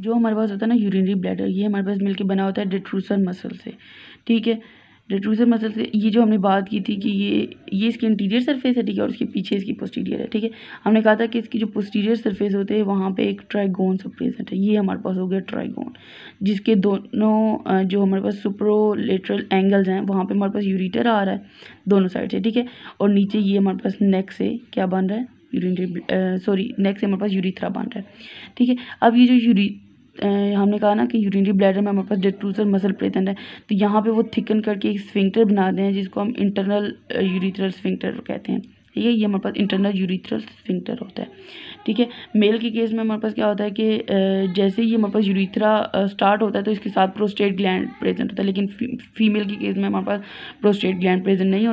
जो हमारे पास होता है ना यूरिनरी ब्लैडर ये हमारे पास मिलके बना होता है डिट्रूसर मसल से ठीक है डिट्रूसर मसल से ये जो हमने बात की थी कि ये ये इसकी इंटीरियर सरफेस है ठीक है और उसके पीछे इसकी पोस्टीरियर है ठीक है हमने कहा था कि इसकी जो पोस्टीरियर सरफेस होते हैं वहाँ पे एक ट्राइगोन सब प्रेजेंट है ये हमारे पास हो गया ट्राइगोन जिसके दोनों जो हमारे पास सुप्रोलेटरल एंगल्स हैं वहाँ पर हमारे पास यूरीटर आ रहा है दोनों साइड से ठीक है और नीचे ये हमारे पास नेक से क्या बन रहा है यूरिनरी सॉरी नेक से हमारे पास यूरीथ्रा बन रहा है ठीक है अब ये जो यूरी हमने कहा ना कि यूरिनरी ब्लैडर में हमारे पास डेट्रूसर मसल प्रेजेंट है तो यहाँ पे वो थिकन करके एक स्फिंक्टर बना दें जिसको हम इंटरनल यूरिथ्रल स्फिंक्टर कहते हैं ठीक है ये हमारे पास इंटरनल यूरिथ्रल स्फिंक्टर होता है ठीक है मेल के केस में हमारे पास क्या होता है कि जैसे ही हमारे पास यूरिथ्रा स्टार्ट होता है तो इसके साथ प्रोस्टेट ग्लैंड प्रेजेंट होता है लेकिन फीमेल के केस में हमारे पास प्रोस्टेट ग्लैंड प्रेजेंट नहीं होता